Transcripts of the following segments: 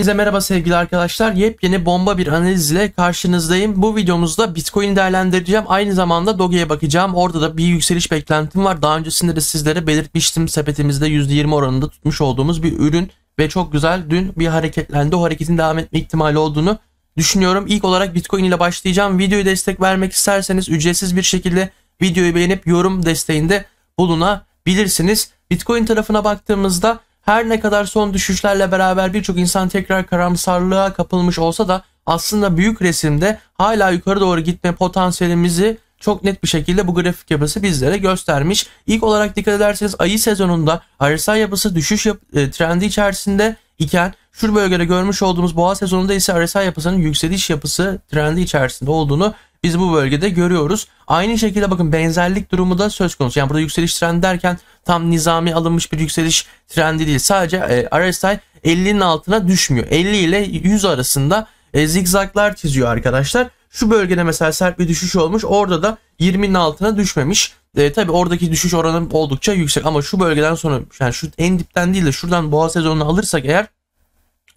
Size merhaba sevgili arkadaşlar. Yepyeni bomba bir analizle karşınızdayım. Bu videomuzda Bitcoin değerlendireceğim. Aynı zamanda Doge'ye bakacağım. Orada da bir yükseliş beklentim var. Daha öncesinde de sizlere belirtmiştim. Sepetimizde %20 oranında tutmuş olduğumuz bir ürün ve çok güzel dün bir hareketlendi. O hareketin devam etme ihtimali olduğunu düşünüyorum. İlk olarak Bitcoin ile başlayacağım. Videoyu destek vermek isterseniz ücretsiz bir şekilde videoyu beğenip yorum desteğinde bulunabilirsiniz. Bitcoin tarafına baktığımızda her ne kadar son düşüşlerle beraber birçok insan tekrar karamsarlığa kapılmış olsa da aslında büyük resimde hala yukarı doğru gitme potansiyelimizi çok net bir şekilde bu grafik yapısı bizlere göstermiş. İlk olarak dikkat ederseniz ayı sezonunda RSI yapısı düşüş yap e, trendi içerisinde iken şu bölgede görmüş olduğumuz boğa sezonunda ise RSI yapısının yükseliş yapısı trendi içerisinde olduğunu biz bu bölgede görüyoruz. Aynı şekilde bakın benzerlik durumu da söz konusu. Yani burada yükseliş trendi derken tam nizami alınmış bir yükseliş trendi değil. Sadece e, RSI 50'nin altına düşmüyor. 50 ile 100 arasında e, zigzaglar çiziyor arkadaşlar. Şu bölgede mesela sert bir düşüş olmuş. Orada da 20'nin altına düşmemiş. E, tabii oradaki düşüş oranı oldukça yüksek ama şu bölgeden sonra yani şu en dipten değil de şuradan boğa sezonunu alırsak eğer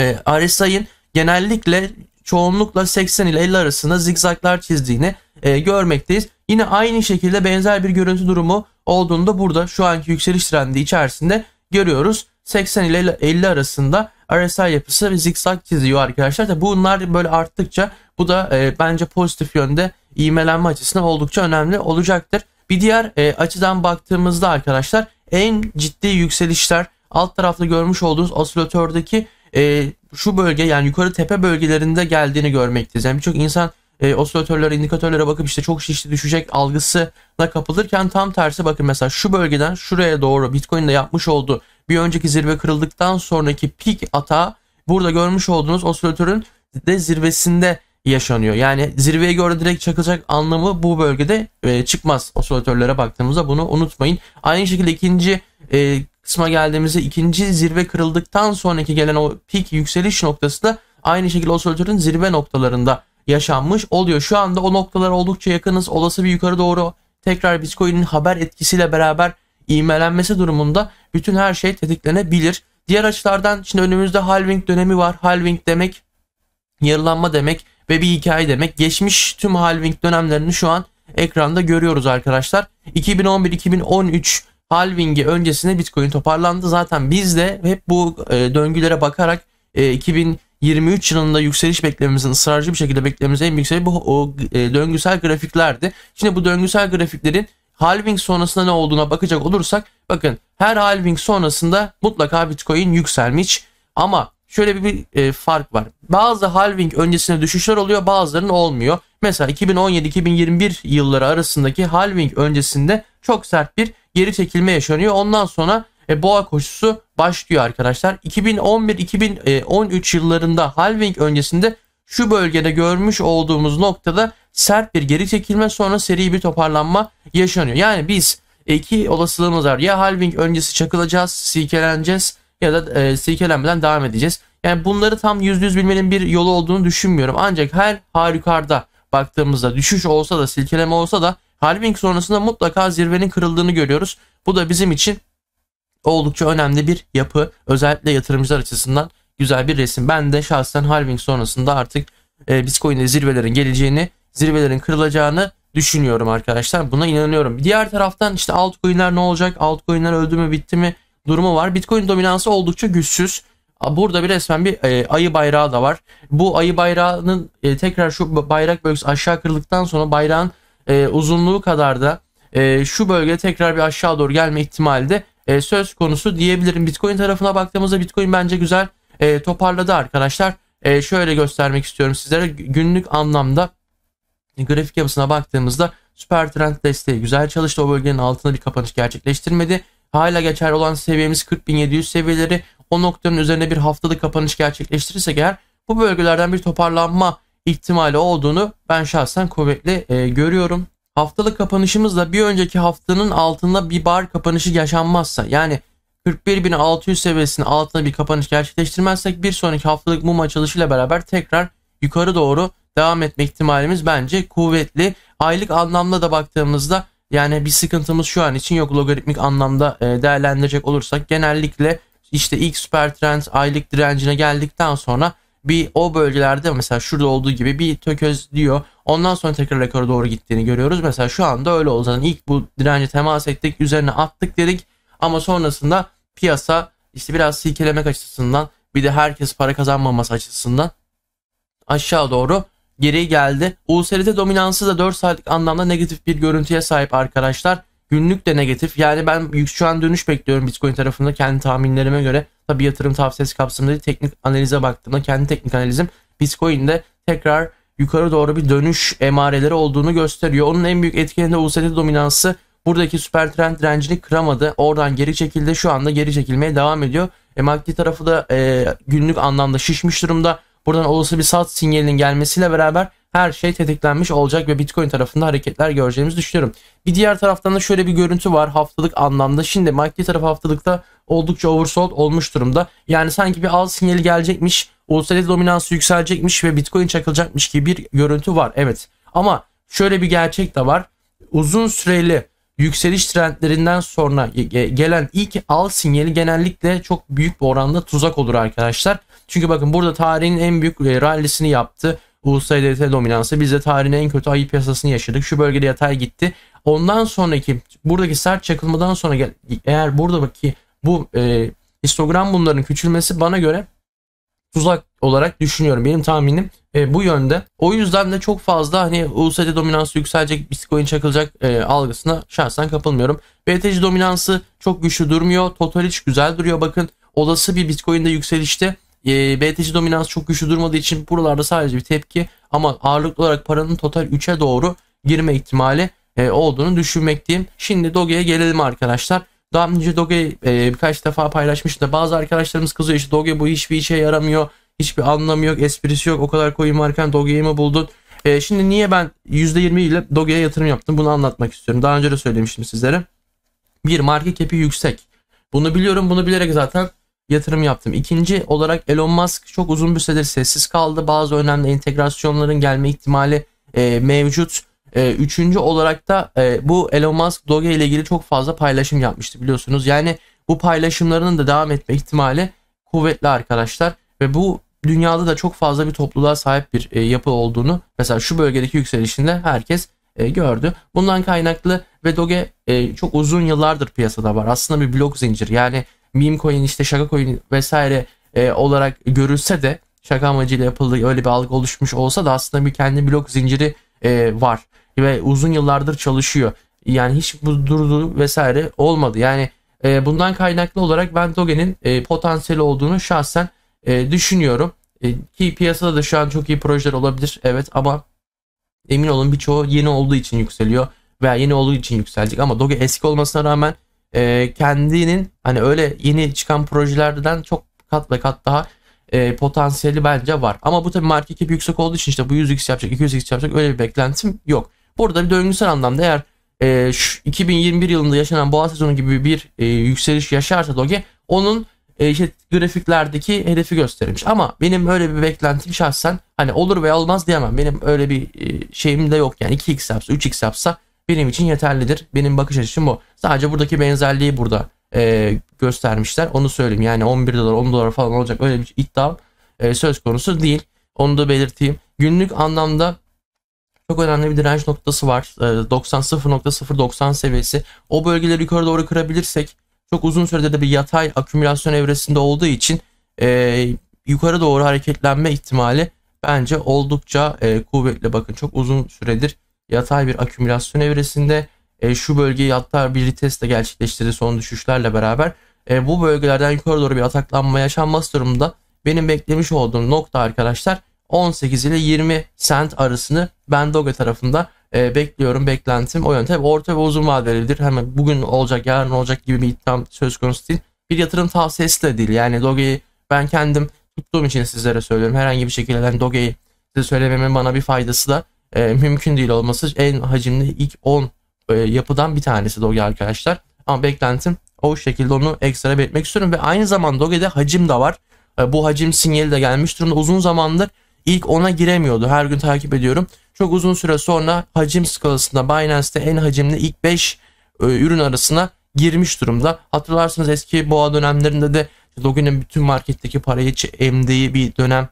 e, RSI'nin genellikle çoğunlukla 80 ile 50 arasında zigzaglar çizdiğini e, görmekteyiz. Yine aynı şekilde benzer bir görüntü durumu olduğunda burada şu anki yükseliş trendi içerisinde görüyoruz. 80 ile 50 arasında RSI yapısı bir zikzak çiziyor arkadaşlar. Tabi bunlar böyle arttıkça bu da e, bence pozitif yönde iğmelenme açısından oldukça önemli olacaktır. Bir diğer e, açıdan baktığımızda arkadaşlar en ciddi yükselişler alt tarafta görmüş olduğunuz osilatördeki e, şu bölge yani yukarı tepe bölgelerinde geldiğini görmekteyiz. Yani birçok insan e, osilatörlere, indikatörlere bakıp işte çok şişti düşecek algısına kapılırken tam tersi bakın mesela şu bölgeden şuraya doğru Bitcoin'de yapmış oldu bir önceki zirve kırıldıktan sonraki peak ata burada görmüş olduğunuz osilatörün de zirvesinde yaşanıyor. Yani zirveye göre direkt çakılacak anlamı bu bölgede e, çıkmaz. Osilatörlere baktığımızda bunu unutmayın. Aynı şekilde ikinci e, kısma geldiğimizde ikinci zirve kırıldıktan sonraki gelen o peak yükseliş noktası da aynı şekilde osilatörün zirve noktalarında yaşanmış oluyor. Şu anda o noktalar oldukça yakınız. Olası bir yukarı doğru tekrar Bitcoin'in haber etkisiyle beraber iğmelenmesi durumunda bütün her şey tetiklenebilir. Diğer açılardan şimdi önümüzde halving dönemi var. Halving demek yarılanma demek ve bir hikaye demek. Geçmiş tüm halving dönemlerini şu an ekranda görüyoruz arkadaşlar. 2011-2013 halvingi öncesinde Bitcoin toparlandı. Zaten biz de hep bu e, döngülere bakarak 2000 e, 23 yılında yükseliş beklememizin ısrarcı bir şekilde beklememizin en büyük sebebi bu o, e, döngüsel grafiklerdi. Şimdi bu döngüsel grafiklerin halving sonrasında ne olduğuna bakacak olursak bakın her halving sonrasında mutlaka Bitcoin yükselmiş ama şöyle bir, bir e, fark var. Bazı halving öncesinde düşüşler oluyor bazılarının olmuyor. Mesela 2017-2021 yılları arasındaki halving öncesinde çok sert bir geri çekilme yaşanıyor. Ondan sonra e, boğa koşusu başlıyor arkadaşlar. 2011-2013 yıllarında halving öncesinde şu bölgede görmüş olduğumuz noktada sert bir geri çekilme sonra seri bir toparlanma yaşanıyor. Yani biz iki olasılığımız var. Ya halving öncesi çakılacağız, silkeleneceğiz ya da e, silkelenmeden devam edeceğiz. Yani bunları tam %100 bilmenin bir yolu olduğunu düşünmüyorum. Ancak her halükarda baktığımızda düşüş olsa da silkeleme olsa da halving sonrasında mutlaka zirvenin kırıldığını görüyoruz. Bu da bizim için oldukça önemli bir yapı. Özellikle yatırımcılar açısından güzel bir resim. Ben de şahsen halving sonrasında artık e, Bitcoin'de zirvelerin geleceğini, zirvelerin kırılacağını düşünüyorum arkadaşlar. Buna inanıyorum. Diğer taraftan işte altcoin'ler ne olacak? Altcoin'ler öldü mü, bitti mi durumu var. Bitcoin dominansı oldukça güçsüz. Burada bir resmen bir e, ayı bayrağı da var. Bu ayı bayrağının e, tekrar şu bayrak bölgesi aşağı kırıldıktan sonra bayrağın e, uzunluğu kadar da e, şu bölge tekrar bir aşağı doğru gelme ihtimali de e, söz konusu diyebilirim. Bitcoin tarafına baktığımızda Bitcoin bence güzel e, toparladı arkadaşlar. E, şöyle göstermek istiyorum sizlere günlük anlamda grafik yapısına baktığımızda süper trend desteği güzel çalıştı. O bölgenin altında bir kapanış gerçekleştirmedi. Hala geçer olan seviyemiz 40.700 seviyeleri. O noktanın üzerine bir haftalık kapanış gerçekleştirirse eğer bu bölgelerden bir toparlanma ihtimali olduğunu ben şahsen kuvvetli e, görüyorum. Haftalık kapanışımızda bir önceki haftanın altında bir bar kapanışı yaşanmazsa yani 41.600 seviyesinin altında bir kapanış gerçekleştirmezsek bir sonraki haftalık mum açılışıyla beraber tekrar yukarı doğru devam etme ihtimalimiz bence kuvvetli. Aylık anlamda da baktığımızda yani bir sıkıntımız şu an için yok logaritmik anlamda e, değerlendirecek olursak genellikle işte ilk süper trend aylık direncine geldikten sonra bir o bölgelerde mesela şurada olduğu gibi bir tökezliyor. Ondan sonra tekrar rekora doğru gittiğini görüyoruz. Mesela şu anda öyle oldu. Zaten ilk bu direnci temas ettik, üzerine attık dedik. Ama sonrasında piyasa işte biraz silkelemek açısından bir de herkes para kazanmaması açısından aşağı doğru geri geldi. USDT dominansı da 4 saatlik anlamda negatif bir görüntüye sahip arkadaşlar. Günlük de negatif. Yani ben şu an dönüş bekliyorum Bitcoin tarafında kendi tahminlerime göre. Tabi yatırım tavsiyesi kapsamında teknik analize baktığımda kendi teknik analizim Bitcoin'de tekrar yukarı doğru bir dönüş emareleri olduğunu gösteriyor. Onun en büyük etkeni de USD dominansı buradaki süper trend direncini kıramadı. Oradan geri çekildi. Şu anda geri çekilmeye devam ediyor. E, MACD tarafı da e, günlük anlamda şişmiş durumda. Buradan olası bir sat sinyalinin gelmesiyle beraber her şey tetiklenmiş olacak ve Bitcoin tarafında hareketler göreceğimizi düşünüyorum. Bir diğer taraftan da şöyle bir görüntü var haftalık anlamda. Şimdi MACD tarafı haftalıkta oldukça oversold olmuş durumda. Yani sanki bir al sinyali gelecekmiş, USD dominansı yükselecekmiş ve Bitcoin çakılacakmış gibi bir görüntü var. Evet ama şöyle bir gerçek de var. Uzun süreli yükseliş trendlerinden sonra gelen ilk al sinyali genellikle çok büyük bir oranda tuzak olur arkadaşlar. Çünkü bakın burada tarihin en büyük e, rallisini yaptı. USDT dominansı. Biz de tarihin en kötü ayı piyasasını yaşadık. Şu bölgede yatay gitti. Ondan sonraki buradaki sert çakılmadan sonra gel, eğer buradaki bu e, histogram bunların küçülmesi bana göre tuzak olarak düşünüyorum. Benim tahminim e, bu yönde. O yüzden de çok fazla hani USD dominansı yükselecek, Bitcoin çakılacak e, algısına şahsen kapılmıyorum. BTC dominansı çok güçlü durmuyor. Total hiç güzel duruyor. Bakın olası bir Bitcoin'de yükselişte e, ee, BTC dominans çok güçlü durmadığı için buralarda sadece bir tepki ama ağırlıklı olarak paranın total 3'e doğru girme ihtimali e, olduğunu düşünmekteyim. Şimdi Doge'ye gelelim arkadaşlar. Daha önce Doge'yi e, birkaç defa paylaşmıştım da bazı arkadaşlarımız kızıyor işte Doge bu hiçbir işe yaramıyor. Hiçbir anlamı yok, esprisi yok. O kadar coin varken Doge'yi mi buldun? E, şimdi niye ben %20 ile Doge'ye yatırım yaptım bunu anlatmak istiyorum. Daha önce de söylemiştim sizlere. Bir market cap'i yüksek. Bunu biliyorum bunu bilerek zaten yatırım yaptım. İkinci olarak Elon Musk çok uzun bir süredir sessiz kaldı. Bazı önemli entegrasyonların gelme ihtimali e, mevcut. E, üçüncü olarak da e, bu Elon Musk Doge ile ilgili çok fazla paylaşım yapmıştı biliyorsunuz. Yani bu paylaşımlarının da devam etme ihtimali kuvvetli arkadaşlar. Ve bu dünyada da çok fazla bir topluluğa sahip bir e, yapı olduğunu mesela şu bölgedeki yükselişinde herkes e, gördü. Bundan kaynaklı ve Doge e, çok uzun yıllardır piyasada var. Aslında bir blok zincir yani meme coin işte şaka coin vesaire e, olarak görülse de şaka amacıyla yapıldığı öyle bir algı oluşmuş olsa da aslında bir kendi blok zinciri e, var ve uzun yıllardır çalışıyor. Yani hiç bu durdu vesaire olmadı. Yani e, bundan kaynaklı olarak ben Doge'nin e, potansiyeli olduğunu şahsen e, düşünüyorum. E, ki piyasada da şu an çok iyi projeler olabilir evet ama emin olun birçoğu yeni olduğu için yükseliyor veya yeni olduğu için yükselecek ama Doge eski olmasına rağmen e, kendinin hani öyle yeni çıkan projelerden çok kat ve kat daha e, potansiyeli bence var. Ama bu tabii marka ekibi yüksek olduğu için işte bu 100x yapacak, 200x yapacak öyle bir beklentim yok. Burada bir döngüsel anlamda eğer e, şu 2021 yılında yaşanan boğa sezonu gibi bir e, yükseliş yaşarsa Doge onun e, işte grafiklerdeki hedefi göstermiş Ama benim öyle bir beklentim şahsen hani olur veya olmaz diyemem. Benim öyle bir e, şeyim de yok yani 2x yapsa 3x yapsa benim için yeterlidir. Benim bakış açım bu. Sadece buradaki benzerliği burada e, göstermişler. Onu söyleyeyim. Yani 11 dolar 10 dolar falan olacak öyle bir iddiam e, söz konusu değil. Onu da belirteyim. Günlük anlamda çok önemli bir direnç noktası var. E, 90.0.090 seviyesi. O bölgeleri yukarı doğru kırabilirsek çok uzun sürede de bir yatay akümülasyon evresinde olduğu için e, yukarı doğru hareketlenme ihtimali bence oldukça e, kuvvetli. Bakın çok uzun süredir yatay bir akümülasyon evresinde e, şu bölgeyi hatta bir vitesle gerçekleştirdi son düşüşlerle beraber e, bu bölgelerden yukarı doğru bir ataklanma yaşanması durumunda benim beklemiş olduğum nokta arkadaşlar 18 ile 20 sent arasını ben Doge tarafında e, bekliyorum. Beklentim o yöntem Orta ve uzun vadelidir. Hemen bugün olacak, yarın olacak gibi bir iddiam söz konusu değil. Bir yatırım tavsiyesi de değil. Yani Doge'yi ben kendim tuttuğum için sizlere söylüyorum. Herhangi bir şekilde ben Doge'yi size söylememin bana bir faydası da e, mümkün değil olması en hacimli ilk 10 e, yapıdan bir tanesi Doge arkadaşlar. Ama beklentim o şekilde onu ekstra belirtmek istiyorum ve aynı zamanda Doge'de hacim de var. E, bu hacim sinyali de gelmiş durumda uzun zamandır ilk 10'a giremiyordu. Her gün takip ediyorum. Çok uzun süre sonra hacim skalasında Binance'te en hacimli ilk 5 e, ürün arasına girmiş durumda. Hatırlarsınız eski boğa dönemlerinde de Doge'nin bütün marketteki parayı emdiği bir dönem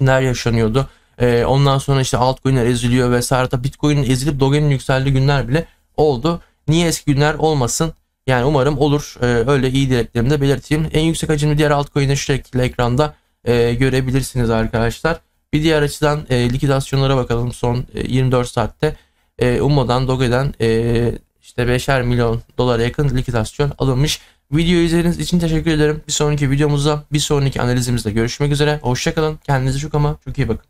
neler yaşanıyordu. E, ondan sonra işte altcoin'ler eziliyor vesaire. Hatta Bitcoin'in ezilip Doge'nin yükseldiği günler bile oldu. Niye eski günler olmasın? Yani umarım olur. E, öyle iyi dileklerimi de belirteyim. En yüksek hacimli diğer altcoin'i şu şekilde ekranda e, görebilirsiniz arkadaşlar. Bir diğer açıdan e, likidasyonlara bakalım son e, 24 saatte. E, Umo'dan, Doge'den e, işte 5'er milyon dolara yakın likidasyon alınmış. Video izlediğiniz için teşekkür ederim. Bir sonraki videomuzda, bir sonraki analizimizde görüşmek üzere. Hoşçakalın. Kendinize çok ama çok iyi bakın.